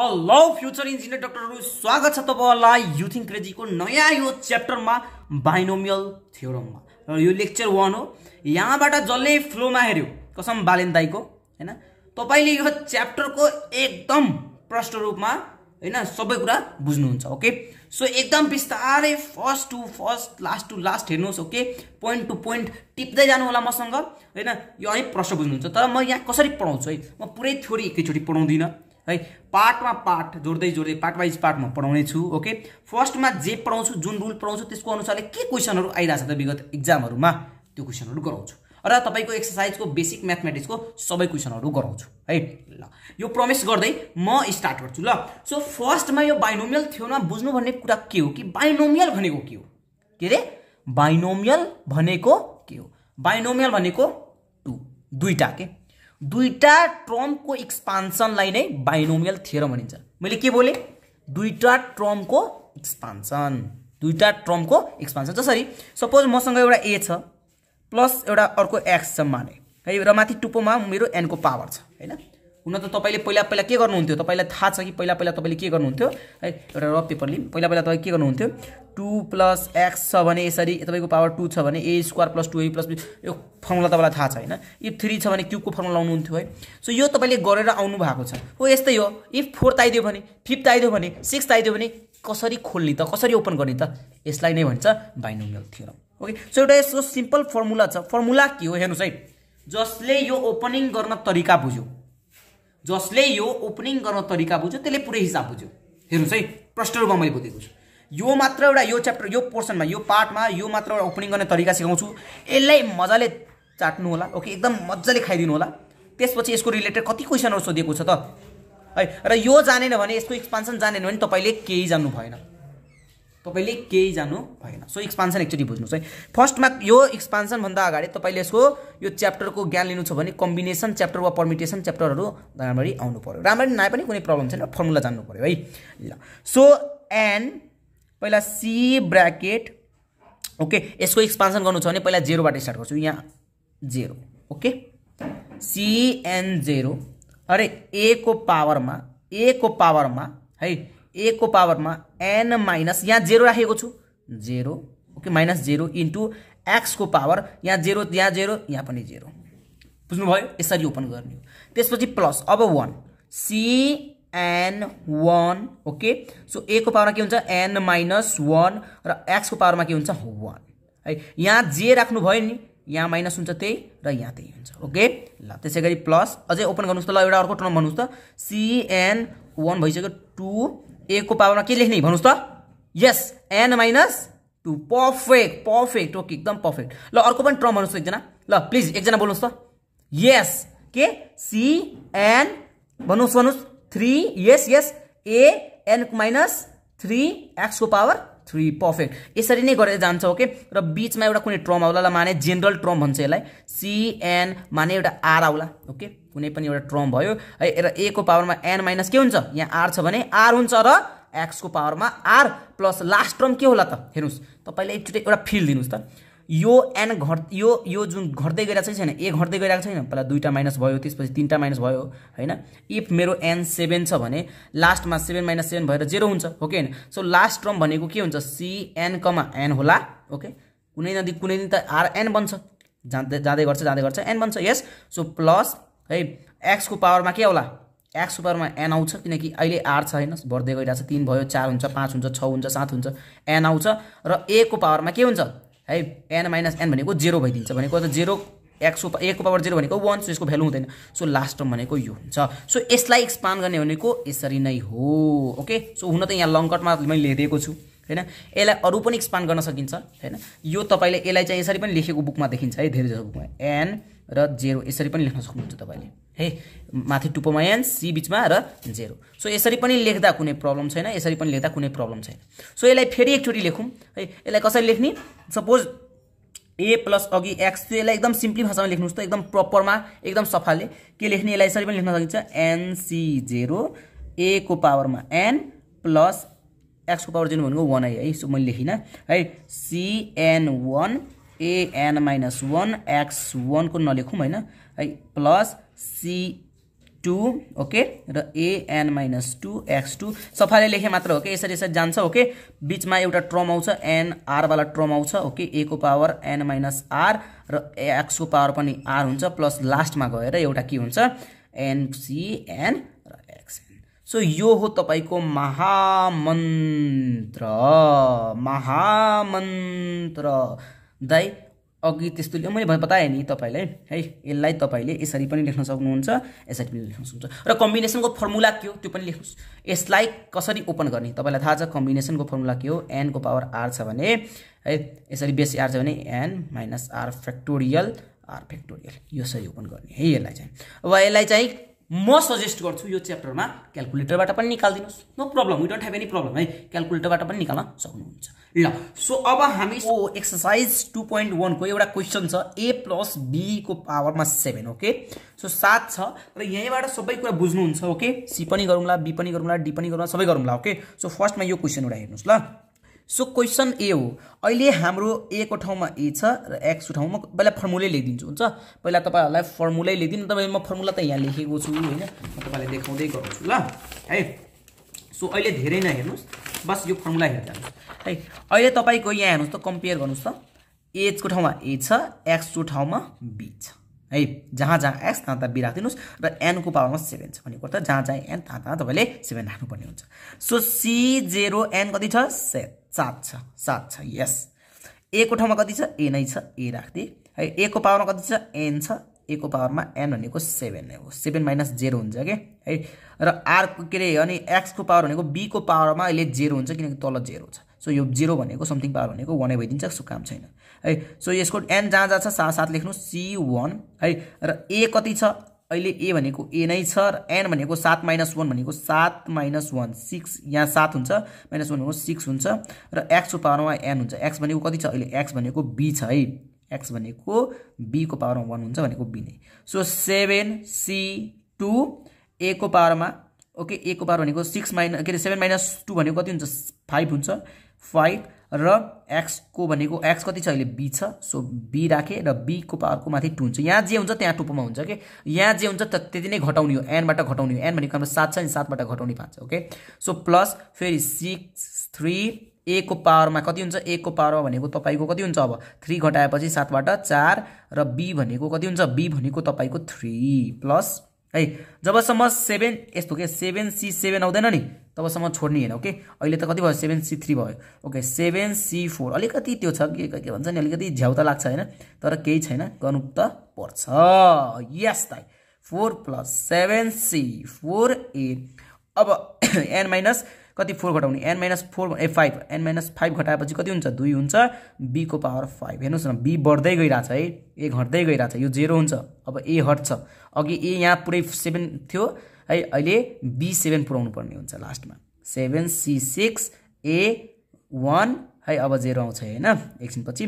hello future engineer डक्टरहरू स्वागत छ तपाईँहरूलाई यु क्रेजीको नयाँ यो च्याप्टरमा बाइनोमियल थ्योरममा र यो लेक्चर वान हो यहाँबाट जसले फ्लोमा हेऱ्यो कसम बालेन्दाईको होइन तपाईँले यो च्याप्टरको एकदम प्रष्ट रूपमा होइन सबै कुरा बुझ्नुहुन्छ ओके सो एकदम बिस्तारै first to first last to last हेर्नुहोस् ओके पोइन्ट टु पोइन्ट टिप्दै जानु होला मसँग होइन यो अलिक प्रश्न बुझ्नुहुन्छ तर म यहाँ कसरी पढाउँछु है म पुरै थ्योरी एकैचोटि पढाउँदिनँ है पार्टमा पार्ट जोड्दै जोड्दै पार्ट वाइज पार्ट म छु ओके फर्स्टमा जे पढाउँछु जुन रुल पढाउँछु त्यसको अनुसारले के क्वेसनहरू आइरहेछ त विगत इक्जामहरूमा त्यो क्वेसनहरू गराउँछु र तपाईँको एक्सर्साइजको बेसिक म्याथमेटिक्सको सबै क्वेसनहरू गराउँछु है ल यो प्रमिस गर्दै म स्टार्ट गर्छु ल सो फर्स्टमा यो बाइनोमियल थियोमा बुझ्नु भन्ने कुरा के हो कि बाइनोमियल भनेको के हो के अरे बाइनोमियल भनेको के हो बाइनोमियल भनेको टु दुईवटा के दुईवटा टर्मको एक्सपान्सनलाई नै बाइनोमियल थिएर भनिन्छ मैले के बोलेँ दुईवटा टर्मको एक्सपान्सन दुईवटा टर्मको एक्सपान्सन जसरी सपोज मसँग एउटा ए छ प्लस एउटा अर्को एक्स छ माने है र माथि टुप्पोमा मेरो एनको पावर छ होइन हुन त तपाईँले पहिला पहिला के गर्नुहुन्थ्यो तपाईँलाई थाहा छ कि पहिला पहिला तपाईँले के गर्नुहुन्थ्यो है एउटा रफ पेपरले पहिला पहिला तपाईँ के गर्नुहुन्थ्यो टू प्लस एक्स छ भने यसरी तपाईँको पावर टू छ भने A square plus two A plus यो फर्मुला तपाईँलाई थाहा छ होइन इफ थ्री छ भने क्युबको फर्मुला आउनुहुन्थ्यो है सो यो तपाईँले गरेर आउनु भएको छ हो यस्तै हो इफ फोर्थ आइदियो भने फिफ्थ आइदियो भने सिक्स्थ आइदियो भने कसरी खोल्ने त कसरी ओपन गर्ने त यसलाई नै भन्छ बाइनोमियल थियो ओके सो एउटा यसको सिम्पल फर्मुला छ फर्मुला के हो हेर्नुहोस् है जसले यो ओपनिङ गर्न तरिका बुझ्यो जसले यो ओपनिङ गर्न तरिका बुझ्यो त्यसले पुरै हिसाब बुझ्यो हेर्नुहोस् है प्रष्ट रूपमा मैले बुझेको छु यो मात्र एउटा यो च्याप्टर यो पोर्सनमा यो पार्टमा यो मात्र एउटा ओपनिङ गर्ने तरिका सिकाउँछु यसलाई मजाले चाट्नु होला ओके एकदम मजाले खाइदिनु होला त्यसपछि यसको रिलेटेड कति क्वेसनहरू सोधेको छ त है र यो जानेन भने यसको एक्सपान्सन जानेन भने तपाईँले केही जान्नु भएन तपाईँले केही जानु भएन सो एक्सपान्सन एकचोटि बुझ्नुहोस् है फर्स्टमा यो एक्सपान्सनभन्दा अगाडि तपाईँले यसको यो च्याप्टरको ज्ञान लिनु छ भने कम्बिनेसन च्याप्टर वा पर्मिटेसन च्याप्टरहरू राम्ररी आउनु पऱ्यो राम्ररी नआए पनि कुनै प्रब्लम छैन फर्मुला जान्नु पऱ्यो है ल सो एन पहिला सी ब्राकेट ओके यसको एक्सपान्सन गर्नु छ भने पहिला जेरोबाट स्टार्ट गर्छु यहाँ जेरो ओके सिएन जेरो अरे ए को पावरमा ए को पावरमा है एको पावरमा एन माइनस यहाँ जेरो राखेको छु zero okay minus zero into एक्सको पावर यहाँ जेरो यहाँ जेरो यहाँ पनि जेरो बुझ्नुभयो यसरी ओपन गर्ने हो त्यसपछि प्लस अब one C n one okay so a को पावरमा के हुन्छ एन माइनस वान र एक्सको पावरमा के हुन्छ वान है यहाँ जे राख्नुभयो नि यहाँ माइनस हुन्छ त्यही र यहाँ त्यही हुन्छ ओके ल त्यसै गरी प्लस अझै ओपन गर्नुहोस् त ल एउटा अर्को टर्म भन्नुहोस् त सिएन वान भइसक्यो टु ए को पावर में के लेख्ने भन्न त yes n minus two perfect perfect okay एकदम पर्फेक्ट ल अर्क ट्रम भन्न एकजना ल प्लिज एकजना बोलो त यस के सी एन भन्न भन्न three yes yes a n minus three x को पावर थ्री पर्फेक्ट यसरी नै गरेर जान्छ ओके र बिचमा एउटा कुनै ट्रम आउला माने जेनरल ट्रम भन्छ यसलाई सिएन माने एउटा आर आउला ओके कुनै पनि एउटा ट्रम भयो है र ए को पावरमा एन माइनस के हुन्छ यहाँ आर छ भने आर हुन्छ र एक्सको पावरमा आर प्लस लास्ट ट्रम के होला त हेर्नुहोस् तपाईँले एकचोटि एउटा फिल दिनुहोस् त यो एन घट यो यो जुन घट्दै गइरहेको छैन ए घट्दै गइरहेको छैन पहिला दुईवटा माइनस भयो त्यसपछि तिनवटा माइनस भयो होइन इफ मेरो एन सेभेन छ भने लास्टमा सेभेन माइनस सेभेन भएर जेरो हुन्छ ओके होइन सो लास्ट टर्म भनेको के हुन्छ सिएन कमा एन होला ओके कुनै नदी कुनै दिन त आर एन बन्छ जाँदै जाँदै गर्छ जाँदै गर्छ एन बन्छ यस सो प्लस है एक्सको पावरमा के होला एक्स पावरमा एन आउँछ किनकि अहिले आर छ होइन बढ्दै गइरहेको छ तिन भयो चार हुन्छ पाँच हुन्छ छ हुन्छ सात हुन्छ एन आउँछ र ए को पावरमा के हुन्छ है एन माइनस एन भनेको जेरो भइदिन्छ भनेको त जेरो एक्सको एकको पावर जेरो भनेको वान सो यसको भ्यालु हुँदैन सो लास्ट टर्म भनेको यो हुन्छ सो यसलाई एक्सपान्ड गर्ने भनेको यसरी नै हो ओके सो हुन त यहाँ लङकटमा मैले लेखिदिएको छु होइन यसलाई अरू पनि एक्सपान्ड गर्न सकिन्छ होइन यो तपाईँले यसलाई चाहिँ यसरी पनि लेखेको बुकमा देखिन्छ है धेरै बुकमा एन र जेरो यसरी पनि लेख्न सक्नुहुन्छ तपाईँले है माथि टुपोमा एन सी बिचमा र जेरो सो यसरी पनि लेख्दा कुनै प्रब्लम छैन यसरी पनि लेख्दा कुनै प्रब्लम छैन सो यसलाई फेरि एकचोटि लेखौँ है यसलाई कसरी लेख्ने सपोज ए प्लस अघि एक्स त्यो यसलाई एकदम सिम्पली भाषामा लेख्नुहोस् त एकदम प्रपरमा एकदम सफाले के लेख्ने यसलाई यसरी पनि लेख्न सकिन्छ एनसी जेरो ए को पावरमा एन प्लस एक्सको पावर जेरो भनेको वान आई है सो मैले लेखिनँ है C n one a n minus one x वानको नलेखौँ होइन है प्लस सी टू ओके र a n minus two x two सफाले लेखे मात्र हो कि यसरी यसरी जान्छ ओके बिचमा एउटा ट्रम आउँछ एन आरवाला ट्रम आउँछ ओके ए को पावर एन माइनस आर र को पावर पनि आर हुन्छ प्लस लास्टमा गएर एउटा के हुन्छ एनसिएन र एक्सएन सो यो हो तपाईँको महामन्त्र महामन्त्र दाइ अघि त्यस्तो मैले बताएँ नि तपाईँलाई है यसलाई तपाईँले यसरी पनि लेख्न सक्नुहुन्छ यसरी पनि लेख्न सक्नुहुन्छ र कम्बिनेसनको फर्मुला के हो त्यो पनि लेख्नुहोस् यसलाई कसरी ओपन गर्ने तपाईँलाई थाहा छ कम्बिनेसनको फर्मुला के हो एनको पावर आर छ भने है यसरी बेसी आर छ भने n minus r factorial r factorial यसरी ओपन गर्ने है यसलाई चाहिँ अब यसलाई चाहिँ म सजेस्ट गर्छु यो च्याप्टरमा क्यालकुलेटरबाट पनि निकालिदिनुहोस् no problem we don't have any problem है क्यालकुलेटरबाट पनि निकाल्न सक्नुहुन्छ ल सो अब हामी एक्सर्साइज टु पोइन्ट वानको एउटा क्वेसन छ ए प्लस बीको पावरमा सेभेन ओके सो सात छ र यहीँबाट सबै कुरा बुझ्नुहुन्छ ओके सी पनि गरौँला बी पनि गरौँला डी पनि गरौँला सबै गरौँला ओके सो फर्स्टमा यो क्वेसन एउटा हेर्नुहोस् ल सो क्वेसन ए हो अहिले हाम्रो ए को ठाउँमा ए छ र एक्सको ठाउँमा पहिला फर्मुलै लेखिदिन्छु हुन्छ पहिला तपाईँहरूलाई फर्मुलै लेखिदिनु तपाईँ म फर्मुला त यहाँ लेखेको छु होइन म तपाईँलाई देखाउँदै गर्छु ल है सो अहिले धेरै नै हेर्नुहोस् बस यो फर्मुला हेरिदिनुहोस् है अहिले तपाईँको यहाँ हेर्नुहोस् त कम्पेयर गर्नुहोस् त एचको ठाउँमा ए छ एक्सको ठाउँमा बी छ है जहाँ जहाँ एक्स त्यहाँ त बी राखिदिनुहोस् र एनको पावरमा सेभेन छ भनेको त जहाँ जहाँ एन त तहाँ तपाईँले सेभेन राख्नुपर्ने हुन्छ सो सी जेरो एन कति छ से सात छ सात छ यस ए को ठाउँमा कति छ ए नै छ ए राखिदिए है ए को पावरमा कति छ एन छ ए को पावरमा एन भनेको सेभेन हो सेभेन माइनस जेरो हुन्छ क्या है र आर के अरे अनि एक्सको पावर भनेको बीको पावरमा अहिले जेरो हुन्छ किनकि तल जेरो छ सो यो जेरो भनेको समथिङ पावर भनेको वानै भइदिन्छ सो काम छैन है सो यसको एन जहाँ जहाँ छ सात सात लेख्नु सी वान है र ए कति छ अहिले ए भनेको ए नै छ र एन भनेको सात माइनस वान भनेको सात माइनस वान सिक्स यहाँ सात हुन्छ माइनस वान भनेको सिक्स हुन्छ र एक्सको पावरमा एन हुन्छ एक्स भनेको कति छ अहिले एक्स भनेको बी छ है एक्स भनेको बीको पावरमा वान हुन्छ भनेको बी नै सो सेभेन सी टू एको पावरमा ओके को पावर भनेको सिक्स माइनस के अरे सेभेन माइनस टू भनेको कति हुन्छ फाइभ हुन्छ फाइभ र एक्सको भनेको एक्स कति छ अहिले बी छ सो बी राखेँ र बीको पावरको माथि टू हुन्छ यहाँ जे हुन्छ त्यहाँ टुपोमा हुन्छ कि यहाँ जे हुन्छ त त्यति नै घटाउने हो एनबाट घटाउने हो एन भनेको हाम्रो सात छ नि सातबाट घटाउने पाँच ओके सो प्लस फेरि सिक्स थ्री ए को पावरमा कति हुन्छ ए को पावरमा भनेको तपाईँको कति हुन्छ अब थ्री घटाएपछि सातबाट चार र बी भनेको कति हुन्छ बी भनेको तपाईँको थ्री प्लस है जबसम्म सेभेन यस्तो के सेभेन सी सेभेन आउँदैन नि तबसम्म छोड्ने होइन ओके अहिले त कति भयो सेभेन सी थ्री भयो ओके सेभेन सी फोर अलिकति त्यो छ के के भन्छ नि अलिकति झ्याउ त लाग्छ होइन तर केही छैन गर्नु त पर्छ यस दाइ four plus seven C four a अब एन माइनस कति फोर घटाउने n minus four a five n minus five घटाएपछि कति हुन्छ दुई हुन्छ बीको पावर फाइभ हेर्नुहोस् न बी बढ्दै गइरहेछ है ए घट्दै गइरहेछ यो जेरो हुन्छ अब ए हट्छ अघि ए यहाँ पुरै सेभेन थियो है अहिले बी सेभेन पुऱ्याउनु पर्ने हुन्छ लास्टमा seven C six a one है अब जेरो आउँछ होइन एकछिनपछि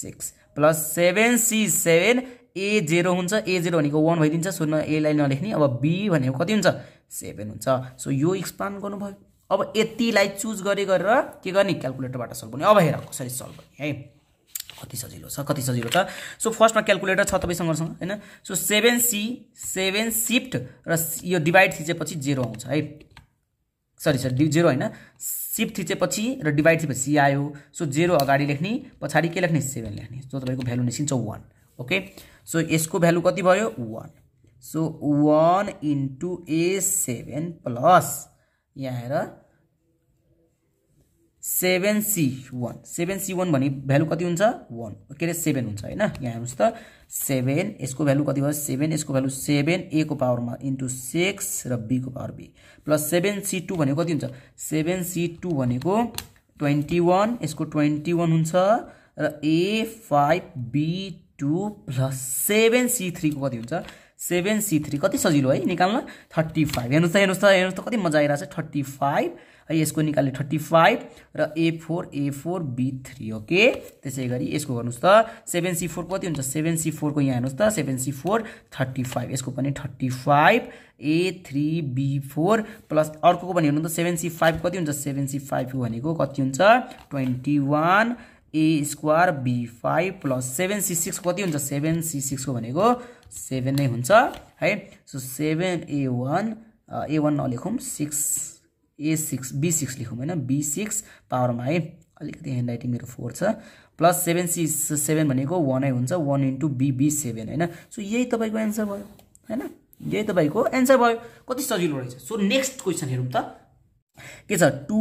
six plus seven C seven a zero हुन्छ ए जेरो भनेको वान भइदिन्छ सो न एलाई नलेख्ने अब बी भनेको कति हुन्छ सेभेन हुन्छ सो यो एक्सपान्ड गर्नुभयो अब यतिलाई चुज गरे गरेर के गर्ने क्यालकुलेटरबाट सल्भ गर्ने अब हेर कसरी सल्भ गर्ने है कति सजिलो छ कति सजिलो छ सो फर्स्टमा क्यालकुलेटर छ तपाईँसँगसँग होइन so seven C seven shift र यो डिभाइड थिचेपछि जेरो आउँछ है सरी सरी जेरो होइन सिफ्ट थिचेपछि र डिभाइड थिएपछि सी आयो सो जेरो अगाडि लेख्ने पछाडि के लेख्ने सेभेन लेख्ने सो तपाईँको भ्यालु निस्किन्छ वान ओके सो यसको भ्यालु कति भयो one so one into a seven plus यहाँ आएर seven C one seven C one भने भ्यालु कति हुन्छ वान के अरे सेभेन हुन्छ होइन यहाँ हेर्नुहोस् त सेभेन यसको भ्यालु कति भयो सेभेन यसको भ्यालु सेभेन ए को पावरमा इन्टु सिक्स र बीको power b plus seven C two भनेको कति हुन्छ सेभेन सी टू भनेको ट्वेन्टी वान यसको ट्वेन्टी वान हुन्छ र a five b two plus seven C थ्रीको कति हुन्छ सेभेन सी थ्री कति सजिलो है निकाल्न थर्टी फाइभ हेर्नुहोस् त हेर्नुहोस् त हेर्नुहोस् त कति मजा आइरहेको छ थर्टी फाइभ है यसको निकाल्ने थर्टी फाइभ र a four a four b three okay त्यसै गरी यसको गर्नुहोस् त सेभेन सी फोर कति हुन्छ सेभेन सी फोरको यहाँ हेर्नुहोस् त seven C four thirty five यसको पनि thirty five a three b four plus अर्को पनि हेर्नु त सेभेन सी फाइभ कति हुन्छ सेभेन सी फाइभ भनेको कति हुन्छ twenty one a square b five plus seven C six कति हुन्छ सेभेन सी सिक्सको भनेको सेभेन नै हुन्छ है so seven a one a one नलेखौँ six a six b six लेखौँ होइन बी सिक्स पावरमा है अलिकति ह्यान्ड राइटिङ मेरो फोर छ प्लस सेभेन सी सेभेन भनेको वानै हुन्छ one into b b seven होइन सो यही तपाईँको एन्सर भयो होइन यही तपाईँको एन्सर भयो कति सजिलो रहेछ सो नेक्स्ट क्वेसन हेरौँ त के छ two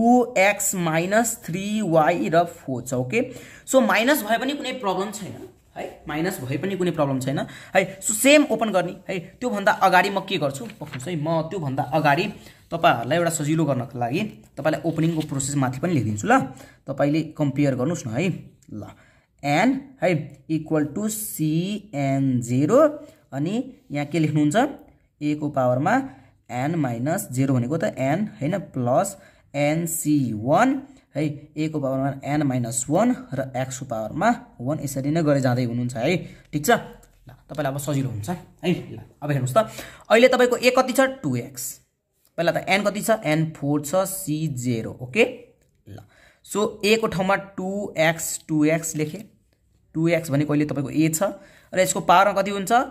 x minus three y र फोर छ ओके सो माइनस भए पनि कुनै प्रब्लम छैन है माइनस भए पनि कुनै प्रब्लम छैन है सो सेम ओपन गर्ने है त्योभन्दा अगाडि म के गर्छु पक्नुहोस् है म त्योभन्दा अगाडि तपाईँहरूलाई एउटा सजिलो गर्नको लागि तपाईँलाई ओपनिङको प्रोसेस माथि पनि लेखिदिन्छु ल तपाईँले कम्पेयर गर्नुहोस् न है ल एन है इक्वल टु सिएन जेरो अनि यहाँ के लेख्नुहुन्छ ए को पावरमा एन माइनस जेरो भनेको त एन होइन प्लस एनसी वान है ए को पावरमा एन माइनस वान र एक्सको पावरमा वान यसरी नै गरे जाँदै हुनुहुन्छ है ठिक छ ल तपाईँलाई अब सजिलो हुन्छ है ल अब हेर्नुहोस् त अहिले तपाईँको ए कति छ टु एक्स पहिला त एन कति छ एन फोर छ सी जेरो ओके ल सो ए को ठाउँमा टु एक्स टु एक्स लेखेँ टु एक्स भनेको अहिले तपाईँको ए छ र यसको पावरमा कति हुन्छ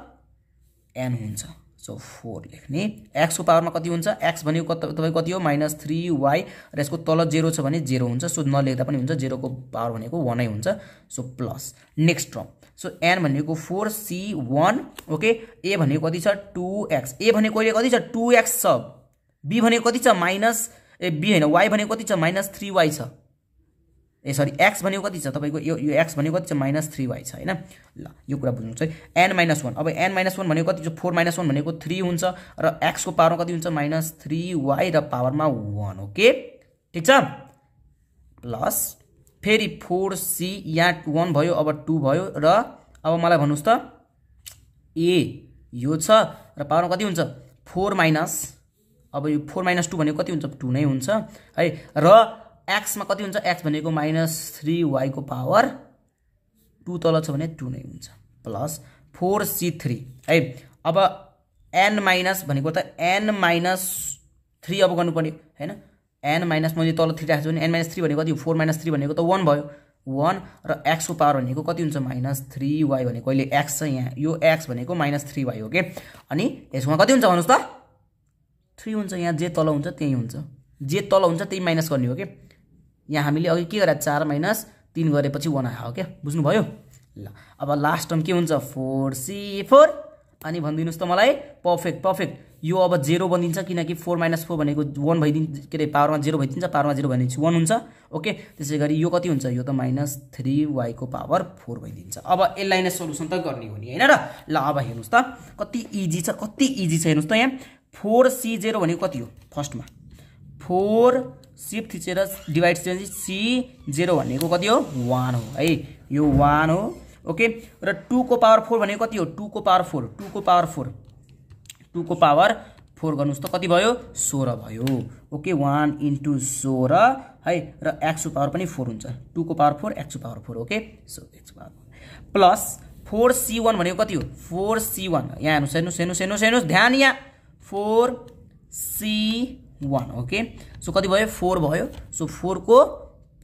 एन हुन्छ सो फोर लेख्ने एक्सको पावरमा कति हुन्छ एक्स भनेको तपाईँको कति हो माइनस थ्री वाई र यसको तल जेरो छ भने जेरो हुन्छ सो नलेख्दा पनि हुन्छ जेरोको पावर भनेको वानै हुन्छ so plus next term so n भनेको four C one okay a भनेको कति छ टु एक्स ए भनेको अहिले कति छ टु एक्स छ बी भनेको कति छ माइनस ए बी होइन वाई भनेको कति छ माइनस थ्री वाई छ ए सरी एक्स भनेको कति छ तपाईँको यो यो एक्स भनेको कति छ माइनस थ्री वाइ छ होइन ल यो कुरा बुझ्नु चाहिँ एन माइनस वान अब एन माइनस वान भनेको कति छ फोर माइनस वान भनेको थ्री हुन्छ र एक्सको पावरमा कति हुन्छ माइनस थ्री वाई र पावरमा वान ओके ठिक छ प्लस फेरि फोर सी यहाँ वान भयो अब टू भयो र अब मलाई भन्नुहोस् त ए यो छ र पावरमा कति हुन्छ फोर माइनस अब यो फोर माइनस टू भनेको कति हुन्छ टू नै हुन्छ है र एक्समा कति हुन्छ एक्स भनेको माइनस थ्री वाईको पावर टू तल छ भने टू नै हुन्छ प्लस फोर सी थ्री है अब एन माइनस भनेको त एन माइनस थ्री अब गर्नुपर्ने होइन एन माइनस मैले तल थ्री राखेको छु भने एन माइनस थ्री भनेको कति फोर माइनस थ्री भनेको त वान भयो वान र एक्सको पावर भनेको कति हुन्छ माइनस थ्री वाई भनेको अहिले एक्स छ यहाँ यो एक्स भनेको माइनस थ्री वाई हो कि अनि यसमा कति हुन्छ भन्नुहोस् त थ्री हुन्छ यहाँ जे तल हुन्छ त्यही हुन्छ जे तल हुन्छ त्यही माइनस गर्ने हो कि यहाँ हामीले अघि के गरेर चार माइनस तिन गरेपछि वान आयो क्या बुझ्नुभयो ल अब लास्ट टर्म के हुन्छ फोर सी फोर अनि भनिदिनुहोस् त मलाई पर्फेक्ट पर्फेक्ट यो अब जेरो बनिदिन्छ किनकि फोर माइनस फोर भनेको वान भइदिन्छ के अरे पावरमा जेरो भइदिन्छ पावरमा जेरो भनेपछि वान हुन्छ ओके त्यसै गरी यो कति हुन्छ यो त माइनस थ्री वाईको पावर फोर भइदिन्छ अब यसलाई नै सोल्युसन त गर्ने हो नि होइन र ल अब हेर्नुहोस् त कति इजी छ कति इजी छ हेर्नुहोस् त यहाँ फोर सी जेरो भनेको कति हो फर्स्टमा फोर सिप थिचेर डिभाइड चाहिँ सी जेरो भनेको कति हो वान हो है यो वान हो ओके र टूको पावर फोर भनेको कति हो टूको पावर फोर टूको पावर फोर टूको पावर फोर गर्नुहोस् त कति भयो सोह्र भयो ओके वान इन्टु सोह्र है र एक्सको पावर पनि फोर हुन्छ टूको पावर फोर एक्सो power four okay so x power four plus four C one भनेको कति हो फोर सी वान यहाँ हेर्नुहोस् हेर्नुहोस् हेर्नुहोस् हेर्नुहोस् हेर्नुहोस् ध्यान यहाँ four C one okay so कति भयो फोर भयो सो फोरको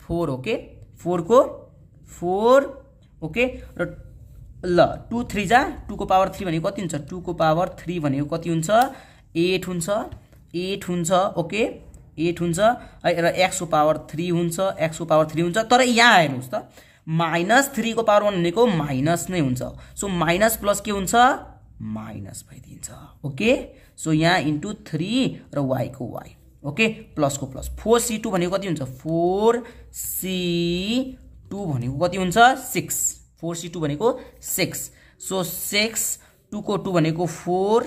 फोर ओके फोरको फोर ओके र ल टू थ्री जा टूको पावर थ्री भनेको कति हुन्छ टूको पावर थ्री भनेको कति हुन्छ एट हुन्छ एट हुन्छ ओके एट हुन्छ र एक्सको पावर थ्री हुन्छ एक्सको पावर थ्री हुन्छ तर यहाँ हेर्नुहोस् त माइनस थ्रीको पावर वान भनेको माइनस नै हुन्छ सो माइनस प्लस के हुन्छ माइनस भइदिन्छ ओके सो यहाँ इन्टु थ्री र वाईको वाई ओके प्लसको प्लस फोर सी टू भनेको कति हुन्छ फोर सी टू भनेको कति हुन्छ सिक्स फोर सी टू भनेको सिक्स सो सिक्स टूको टू भनेको four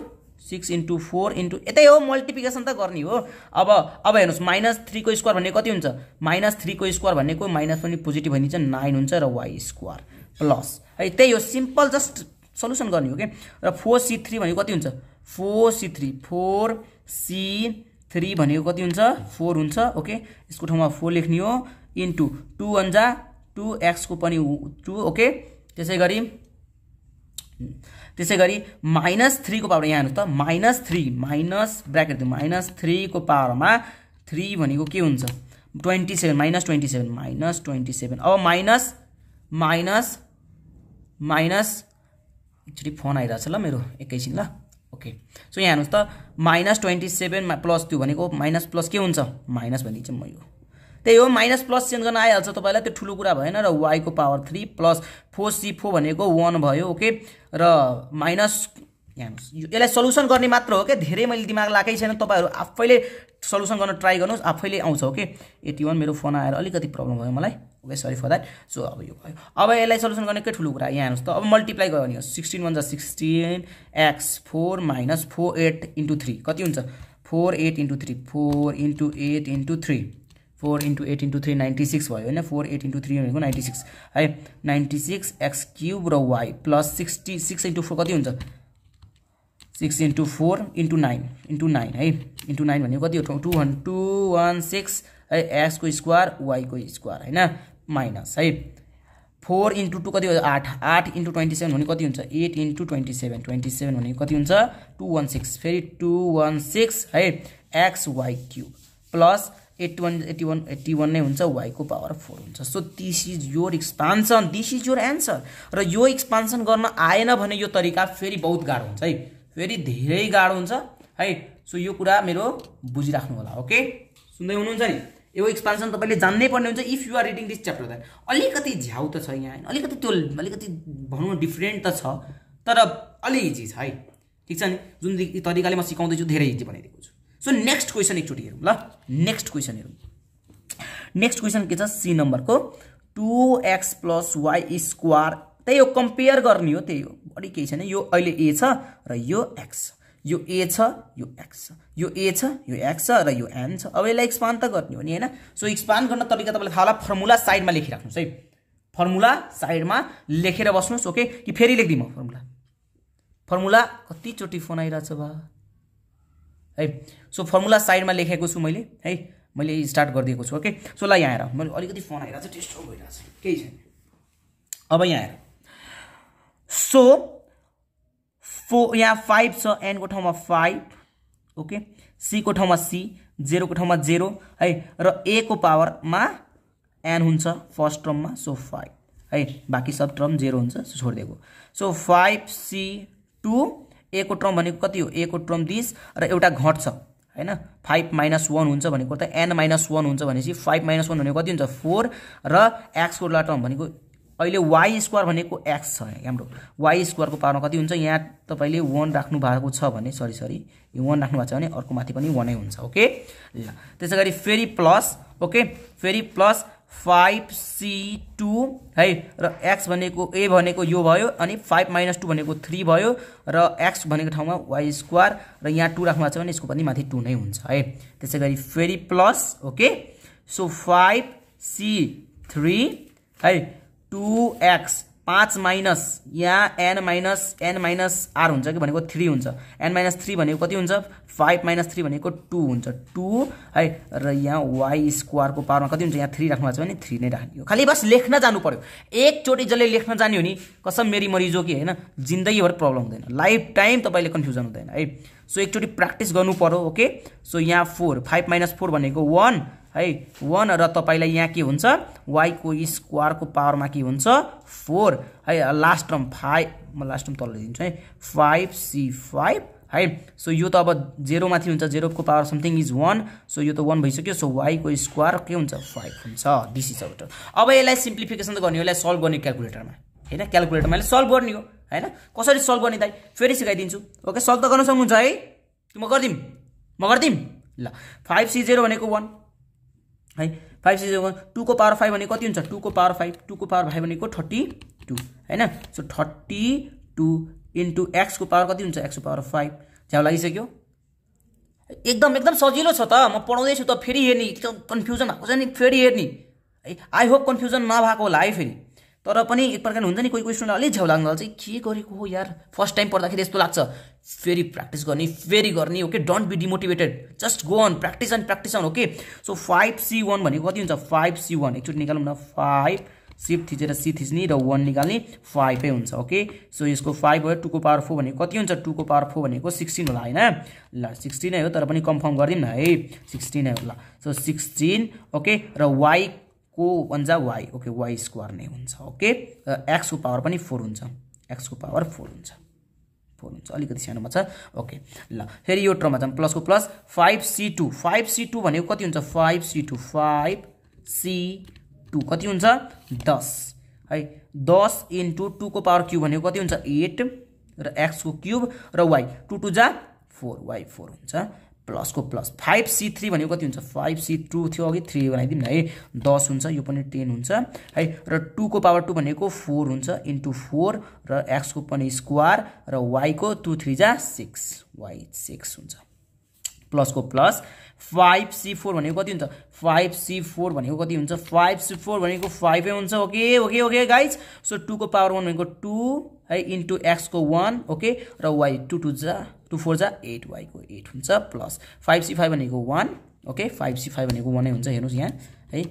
six into four into यतै हो मल्टिप्लिकेसन त गर्ने हो अब अब हेर्नुहोस् माइनस थ्रीको स्क्वायर भनेको कति हुन्छ माइनस थ्रीको स्क्वायर भनेको माइनस पनि पोजिटिभ भनिन्छ नाइन हुन्छ र वाई स्क्वायर प्लस है त्यही हो सिम्पल जस्ट सल्युसन गर्ने हो कि र फोर सी थ्री भनेको कति हुन्छ four C three four C three भनेको कति हुन्छ फोर हुन्छ ओके यसको ठाउँमा फोर लेख्ने हो इन्टु टु अन्जा टु एक्सको पनि टु ओके त्यसै गरी त्यसै गरी माइनस थ्रीको पावर यहाँ हेर्नुहोस् त minus three minus bracket minus थ्रीको पावरमा थ्री भनेको के हुन्छ twenty seven minus twenty seven minus twenty seven अब माइनस माइनस माइनस एकचोटि फोन आइरहेको छ ल मेरो एकैछिन ल ओके सो यहाँ हेर्नुहोस् त माइनस ट्वेन्टी सेभेन प्लस त्यो भनेको माइनस प्लस के हुन्छ माइनस भन्ने म यो त्यही हो माइनस प्लस चेन्ज गर्न आइहाल्छ तपाईँलाई त्यो ठुलो कुरा भएन र वाईको power three plus four C four भनेको वान भयो ओके र माइनस यहाँ हेर्नुहोस् यसलाई सल्युसन गर्ने मात्र हो क्या धेरै मैले दिमाग लगाएकै छैन तपाईँहरू आफैले सल्युसन गर्न ट्राई गर्नुहोस् आफैले आउँछ ओके एटी वान मेरो फोन आएर अलिकति प्रब्लम भयो मलाई okay sorry for that so अब यो भयो अब यसलाई सल्युसन गर्नेकै ठुलो कुरा यहाँ हेर्नुहोस् त अब मल्टिप्लाई गर्ने होस् सिक्सटिन वान जा sixteen x four minus four eight into three कति हुन्छ four eight into three four into eight into three four into eight into three ninety six भयो होइन फोर एट इन्टु थ्री भनेको ninety six है ninety six x cube र y plus sixty six into four कति हुन्छ six into four into nine into nine है into nine भनेको कति हो two hundred two one six है एक्सको स्क्वायर वाईको स्क्वायर होइन माइनस है फोर इन्टु टू कति हो आठ आठ इन्टु ट्वेन्टी सेभेन भनेको कति हुन्छ eight into twenty seven twenty seven भनेको कति हुन्छ टू वान सिक्स फेरि टु वान सिक्स है x y cube plus eighty one eighty one eighty one नै हुन्छ वाईको पावर फोर हुन्छ so this is your expansion this is your answer र यो एक्सपान्सन गर्न आएन भने यो तरिका फेरि बहुत गाह्रो हुन्छ है फेरि धेरै गाह्रो हुन्छ है सो यो कुरा मेरो बुझिराख्नु होला ओके सुन्दै हुनुहुन्छ नि यो एक्सपान्सन तपाईँले जान्नै पर्ने हुन्छ if you are reading this chapter then अलिकति झ्याउ त छ यहाँ होइन अलिकति त्यो अलिकति भनौँ न डिफ्रेन्ट त छ तर अलि इजी छ है ठिक छ नि जुन तरिकाले म सिकाउँदैछु धेरै इजी बनाइदिएको छु सो नेक्स्ट क्वेसन एकचोटि हेरौँ ल नेक्स्ट क्वेसन हेरौँ नेक्स्ट क्वेसन के छ सी नम्बरको two x plus y square त्यही हो कम्पेयर गर्ने हो त्यही हो बढी केही छैन यो अहिले ए छ र यो एक्स यो ए छ यो एक्स छ यो ए छ यो एक्स छ र यो एन छ अब यसलाई एक्सपान्ड त गर्ने हो नि होइन सो एक्सपान्ड गर्न तरिका तपाईँलाई थाहा होला फर्मुला साइडमा लेखिराख्नुहोस् है फर्मुला साइडमा लेखेर बस्नुहोस् ओके कि फेरि लेखिदिउँ म फर्मुला फर्मुला कतिचोटि फोन आइरहेछ बा है सो फर्मुला साइडमा लेखेको छु मैले है मैले स्टार्ट गरिदिएको छु ओके सो ल यहाँ आएर मैले अलिकति फोन आइरहेको छ टेस्ट भइरहेको छ केही छैन अब यहाँ आएर सो फो यहाँ फाइभ छ एनको ठाउँमा फाइभ ओके सीको ठाउँमा सी जेरोको ठाउँमा जेरो है र एको पावरमा एन हुन्छ फर्स्ट टर्ममा सो फाइभ है बाँकी सब टर्म जेरो हुन्छ छोडिदिएको सो फाइभ सी टू एको टर्म भनेको कति हो एको टर्म दिस र एउटा घट छ होइन फाइभ माइनस वान हुन्छ भनेको त एन माइनस वान हुन्छ भनेपछि फाइभ माइनस वान भनेको कति हुन्छ फोर र एक्सको एउटा टर्म भनेको अहिले वाइ स्क्वायर भनेको एक्स छ हाम्रो वाइ स्क्वायरको पावरमा कति हुन्छ यहाँ तपाईँले वान राख्नु भएको छ भने सरी सरी यो वान राख्नु भएको छ भने अर्को माथि पनि वानै हुन्छ ओके ल त्यसै गरी फेरि प्लस ओके फेरि प्लस फाइभ सी टू है र एक्स भनेको ए भनेको यो भयो अनि फाइभ माइनस टू भनेको थ्री भयो र एक्स भनेको ठाउँमा वाइ स्क्वायर र यहाँ टू राख्नु भएको छ भने यसको पनि माथि टू नै हुन्छ है त्यसै गरी फेरि plus okay so five C three है टू एक्स पांच माइनस यहाँ n minus n minus r हो कि थ्री हो एन माइनस थ्री कति हो फाइव माइनस थ्री टू हो टू रहा वाई स्क्वायर को स्क्वायरको में कति यहाँ थ्री राख्नु थ्री नहीं राख्ने हो खाली बस लेखना जानूपो पऱ्यो एकचोटि जसले लेख्न जाने हो कसम मेरी मरिजो कि जिंदगी भर प्रब्लम होते हैं लाइफ टाइम कन्फ्यूजन होते हैं हाई सो एकचोटी प्क्टिस गर्नु ओके सो यहाँ four five minus four one है वन र तपाईँलाई यहाँ के हुन्छ वाइको स्क्वायरको पावरमा के हुन्छ फोर है लास्ट टर्म फाइभ म लास्ट टर्म तल दिन्छु है फाइभ सी फाइभ है सो यो त अब जेरो माथि हुन्छ जेरोको power something is one so यो त वान भइसक्यो सो वाइको स्क्वायर के हुन्छ फाइभ हुन्छ दिस इज अब यसलाई सिम्प्लिफिकेसन त गर्ने हो यसलाई सल्भ गर्ने क्यालकुलेटरमा होइन क्यालकुलेटरमा यसले सल्भ गर्ने हो होइन कसरी सल्भ गर्ने दाइ फेरि सिकाइदिन्छु ओके सल्भ त गर्न सक्नुहुन्छ है म गरिदिउँ म गरिदिउँ ल फाइभ सी जेरो भनेको वान है फाइभ सिक्स वान टूको पावर फाइभ भनेको कति हुन्छ टूको पावर फाइभ टूको पावर फाइभ भनेको थर्टी टू होइन सो थर्टी टू इन्टु एक्सको पावर कति हुन्छ एक्सको पावर फाइभ झ्याउ लागिसक्यो एकदम एकदम सजिलो छ त म पढाउँदैछु त फेरि हेर्ने एकदम कन्फ्युजन भएको छ नि फेरि हेर्ने है आई होप कन्फ्युजन नभएको होला है फेरि तर पनि एक प्रकारले हुन्छ नि कोही कोही स्टुडेन्ट अलिक झ्याउ लाग्नु चाहिँ के गरेको हो यार फर्स्ट टाइम पढ्दाखेरि यस्तो लाग्छ फेरि प्र्याक्टिस गर्ने फेरि गर्ने okay don't be demotivated just go on practice on practice on okay so five C one भनेको कति हुन्छ फाइभ सी वान एकचोटि निकालौँ न फाइभ सिप थिचेर सी थिच्ने र वान निकाल्ने फाइभै हुन्छ ओके सो यसको फाइभ भयो टूको पावर फोर भनेको कति हुन्छ टूको पावर फोर भनेको सिक्सटिन होला होइन ल सिक्सटिनै हो तर पनि कन्फर्म गरिदिउँ न है सिक्सटिनै होला सो सिक्सटिन ओके र वाई को भन्जा वाइ ओके वाइ स्क्वायर नै हुन्छ ओके एक्सको पावर पनि फोर हुन्छ एक्सको पावर फोर हुन्छ फोर हुन्छ अलिकति सानोमा छ ओके ल फेरि यो टर्ममा जाउँ प्लसको plus five C two five C two भनेको कति हुन्छ five C two five C two कति हुन्छ दस है दस इन्टु टूको पावर क्युब भनेको कति हुन्छ एट र एक्सको क्युब र वाइ टू टू जा फोर वाइ फोर हुन्छ प्लसको प्लस फाइभ सी थ्री भनेको कति हुन्छ फाइभ सी टू थियो अघि थ्री बनाइदिउँ न है दस हुन्छ यो पनि टेन हुन्छ है र टूको पावर टू भनेको फोर हुन्छ इन्टु फोर र एक्सको पनि स्क्वायर र वाईको टू थ्री जा सिक्स वाई सिक्स हुन्छ प्लसको प्लस फाइभ सी फोर भनेको कति हुन्छ फाइभ सी फोर भनेको कति हुन्छ फाइभ सी फोर भनेको फाइभै हुन्छ okay okay okay guys so टूको पावर वान भनेको टू है इन्टु एक्सको वान ओके र वाई टू टू जा टू फोर जा एट वाइको एट हुन्छ प्लस फाइभ सी फाइभ भनेको one okay five C five भनेको वानै हुन्छ हेर्नुहोस् यहाँ है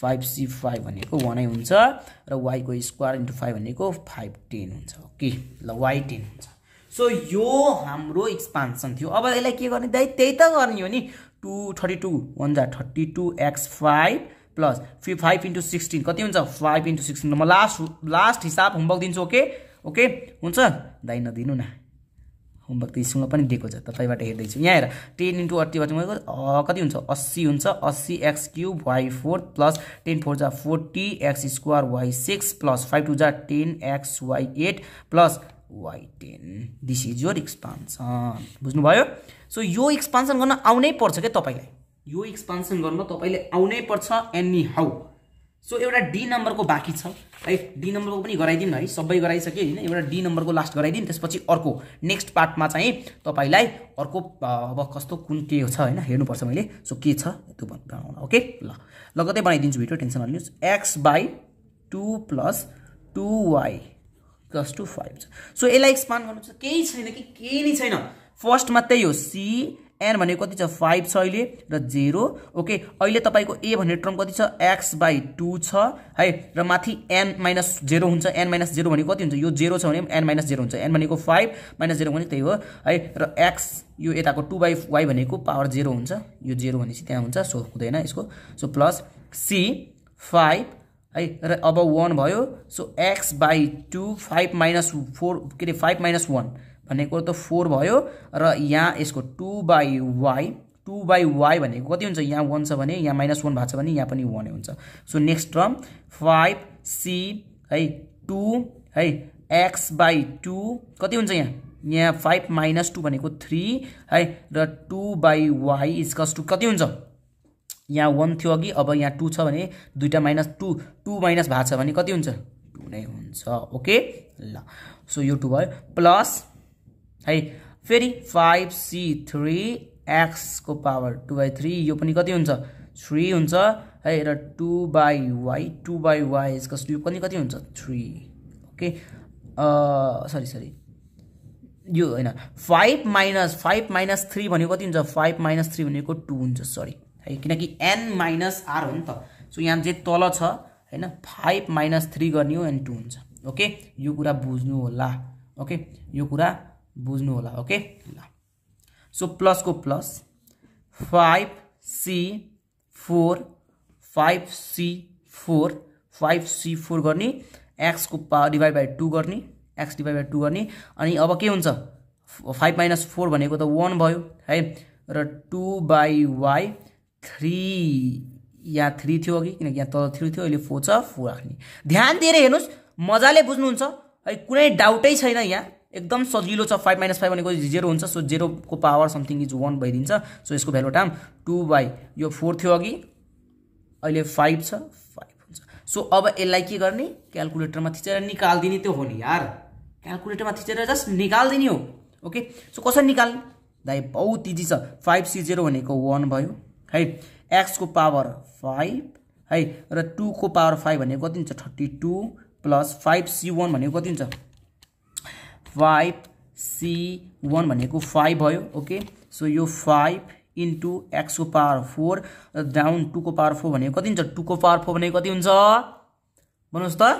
फाइभ सी फाइभ भनेको वानै हुन्छ र वाइको स्क्वायर इन्टु फाइभ भनेको फाइभ टेन हुन्छ ओके ल वाइ टेन हुन्छ सो यो हाम्रो एक्सपान्सन थियो अब यसलाई के गर्ने दाइ त्यही त गर्ने हो नि टू थर्टी टू वान जा thirty two x five plus फि फाइभ इन्टु सिक्सटिन कति हुन्छ फाइभ इन्टु सिक्सटिन म लास्ट लास्ट हिसाब होमवर्क दिन्छु ओके ओके हुन्छ दाइ नदिनु न होमवर्क त इसँग पनि दिएको छ तपाईँबाट हेर्दैछु यहाँ हेर टेन इन्टु अट्टीबाट कति हुन्छ अस्सी हुन्छ अस्सी x cube y four plus ten four जा forty x square y six plus five two जा ten x y eight plus y ten this is your expansion बुझ्नुभयो सो यो एक्सपान्सन गर्न आउनै पर्छ क्या तपाईँलाई यो एक्सपान्सन गर्न तपाईँले आउनै पर्छ एनी हाउ सो एउटा डी नम्बरको बाँकी छ है डी नम्बरको पनि गराइदिनु है सबै गराइसक्यो होइन एउटा डी नम्बरको लास्ट गराइदिनु त्यसपछि अर्को नेक्स्ट पार्टमा चाहिँ तपाईँलाई अर्को अब कस्तो कुन के छ होइन हेर्नुपर्छ मैले सो के छ त्यो बनाउन ओके ल लगतै बनाइदिन्छु भिडियो टेन्सन हाल्नुहोस् x by two plus two y plus two five so यसलाई एक्सपान्ड गर्नु केही छैन कि केही नै छैन फर्स्ट मात्रै हो सी एन भनेको कति छ फाइभ छ अहिले र जेरो ओके अहिले तपाईँको ए भन्ने टर्म कति छ एक्स बाई टू छ है र माथि एन माइनस जेरो हुन्छ एन माइनस जेरो भनेको कति हुन्छ यो जेरो छ भने एन माइनस जेरो हुन्छ एन भनेको फाइभ माइनस जेरो भने त्यही हो है र एक्स यो यताको टू बाई वाई भनेको पावर जेरो हुन्छ यो जेरो भनेपछि त्यहाँ हुन्छ सो हुँदैन यसको सो प्लस सी फाइभ है र अब वान भयो so x by two five minus four के अरे फाइभ माइनस वान भन्ने कुरो त फोर भयो र यहाँ यसको two by y two by y भनेको कति हुन्छ यहाँ वान छ भने यहाँ माइनस वान भएको छ भने यहाँ पनि वानै हुन्छ so next term five C है टु है एक्स बाई टू कति हुन्छ यहाँ यहाँ फाइभ माइनस टू भनेको थ्री है र टु बाई वाई इजकस टू कति हुन्छ यहाँ वान थियो अघि अब यहाँ टू छ भने दुईवटा माइनस टू टू माइनस भएको छ भने कति हुन्छ टू नै हुन्छ ओके ल सो यो टू भयो प्लस है फेरि फाइभ सी थ्री एक्सको पावर टू बाई थ्री यो पनि कति हुन्छ थ्री हुन्छ है र two by y two by y यसको यो पनि कति हुन्छ थ्री ओके सरी सरी यो होइन five minus five minus three भनेको कति हुन्छ फाइभ माइनस थ्री भनेको टु हुन्छ सरी है किनकि एन माइनस आर हो नि त सो यहाँ जे तल छ होइन फाइभ माइनस थ्री गर्ने हो एन्ड टू हुन्छ ओके यो कुरा बुझ्नु होला ओके यो कुरा बुझ्नु होला ओके ल सो प्लसको plus five C four five C four five C four गर्ने एक्सको पावर डिभाइड बाई टू गर्ने एक्स डिभाइड बाई टू गर्ने अनि अब के हुन्छ फाइभ माइनस फोर भनेको त वान भयो है र टू बाई वाई थ्री यहाँ थ्री थियो अघि किनकि यहाँ तल थ्री थियो अहिले फोर छ फोर राख्ने ध्यान दिएर हेर्नुहोस् मजाले बुझ्नुहुन्छ है कुनै डाउटै छैन यहाँ एकदम सजिलो छ फाइभ माइनस फाइभ भनेको जेरो हुन्छ सो जेरोको पावर समथिङ इज वान भइदिन्छ सो यसको भ्यालु टाइम टू बाई यो फोर थियो अघि अहिले फाइभ छ फाइभ हुन्छ सो अब यसलाई के गर्ने क्यालकुलेटरमा थिचेर निकालिदिने त्यो हो नि यार क्यालकुलेटरमा थिचेर जस्ट निकालिदिने हो ओके सो कसरी निकाल्ने दाइ बहुत इजी छ फाइभ सी जेरो भनेको वान भयो है एक्सको पावर फाइभ है र टूको पावर फाइभ भनेको कति हुन्छ thirty two plus five C one भनेको कति हुन्छ फाइभ सी वान भनेको फाइभ भयो ओके सो यो फाइभ इन्टु एक्सको पावर फोर र डाउन टूको पावर फोर भनेको कति हुन्छ टूको पावर फोर भनेको कति हुन्छ भन्नुहोस् त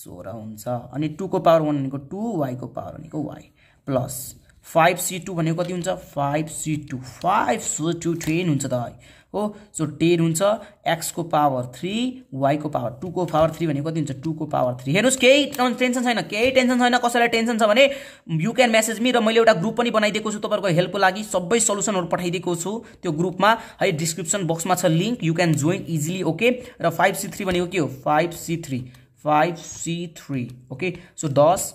सोह्र हुन्छ अनि टूको पावर वान भनेको टू वाईको पावर भनेको y plus five C two भनेको कति हुन्छ five C two five C two ten हुन्छ त हो सो टेन हुन्छ एक्सको पावर थ्री वाईको पावर टूको पावर थ्री भनेको कति हुन्छ टूको पावर थ्री हेर्नुहोस् केही टेन्सन छैन केही टेन्सन छैन कसैलाई टेन्सन छ भने यु क्यान मेसेज मी र मैले एउटा ग्रुप पनि बनाइदिएको छु तपाईँहरूको हेल्पको लागि सबै सल्युसनहरू पठाइदिएको छु त्यो ग्रुपमा है डिस्क्रिप्सन बक्समा छ link you can join easily okay र फाइभ सी थ्री भनेको के हो five C three five C three okay so दस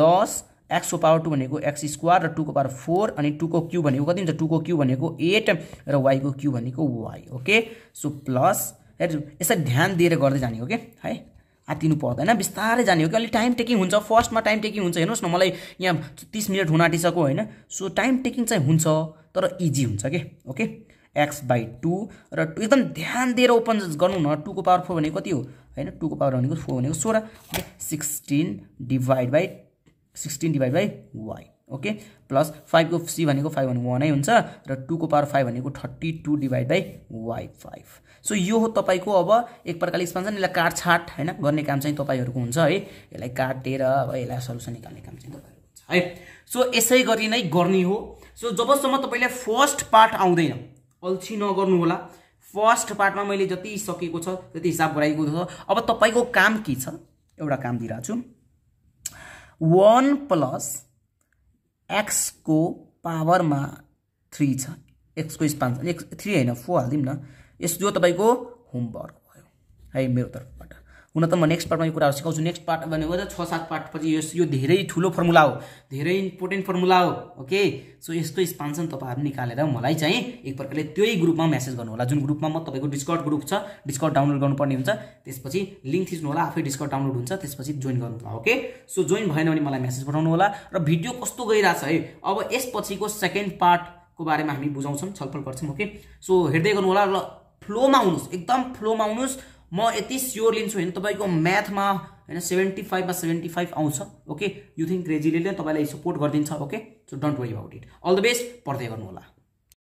दस एक्सको पावर टू भनेको एक्स स्क्वायर र टूको पावर फोर अनि टूको क्यु भनेको कति हुन्छ टूको क्यु भनेको एट र वाईको क्यु भनेको वाई ओके सो प्लस यसरी ध्यान दिएर गर्दै जाने हो कि है आतिनु पर्दैन बिस्तारै जाने हो कि अलिक टाइम टेकिङ हुन्छ फर्स्टमा टाइम टेकिङ हुन्छ हेर्नुहोस् न मलाई यहाँ तिस मिनट हुन आँटिसक्यो होइन सो टाइम टेकिङ चाहिँ हुन्छ तर इजी हुन्छ कि ओके एक्स बाई टू र एकदम ध्यान दिएर ओपन गर्नु न टूको पावर फोर भनेको कति हो होइन टूको पावर भनेको फोर भनेको सोह्र sixteen divide by sixteen divide by y okay plus फाइभको सी भनेको फाइभ भनेको वानै हुन्छ र टूको पावर फाइभ भनेको thirty two divide by y five so यो हो तपाईँको अब एक प्रकारले यसमा यसलाई काटछाट होइन गर्ने काम चाहिँ तपाईँहरूको हुन्छ है यसलाई काटेर अब यसलाई सल्युसन निकाल्ने काम चाहिँ तपाईँहरूको हुन्छ है सो यसै गरी नै गर्ने हो सो जबसम्म तपाईँलाई फर्स्ट पार्ट आउँदैन अल्छी नगर्नु होला फर्स्ट पार्टमा मैले जति सकेको छ त्यति हिसाब गराइएको छ अब तपाईँको काम के छ एउटा काम दिइरहेको छु वान प्लस एक्सको पावरमा थ्री छ एक्सको एक्सपान्सन एक्स थ्री होइन फोर हालिदिउँ न यस जो तपाईँको होमवर्क भयो है मेरो तर्फबाट हुन त म नेक्स्ट पार्टमा यो कुराहरू सिकाउँछु नेक्स्ट पार्ट भनेको छ सात पछि यस यो धेरै ठुलो फर्मुला हो धेरै इम्पोर्टेन्ट फर्मुला हो ओके सो यस्तो एक्सपान्सन तपाईँहरू निकालेर मलाई चाहिँ एक प्रकारले त्यही ग्रुपमा मेसेज गर्नु होला जुन ग्रुपमा म तपाईँको डिस्कट ग्रुप छ डिस्कट डाउनलोड गर्नुपर्ने हुन्छ त्यसपछि लिङ्क थिच्नु होला आफै डिस्कट डाउनलोड हुन्छ त्यसपछि जोइन गर्नु होला ओके सो जोइन भएन भने मलाई मेसेज पठाउनु होला र भिडियो कस्तो गइरहेछ है अब यसपछिको सेकेन्ड पार्टको बारेमा हामी बुझाउँछौँ छलफल गर्छौँ ओके सो हेर्दै गर्नु होला र फ्लोमा आउनुहोस् एकदम फ्लोमा आउनुहोस् म यति स्योर लिन्छु होइन तपाईँको म्याथमा होइन सेभेन्टी फाइभमा सेभेन्टी फाइभ आउँछ ओके यु थिङ्क क्रेजीले तपाईँलाई सपोर्ट गरिदिन्छ okay so don't worry about it all the best पढ्दै गर्नु होला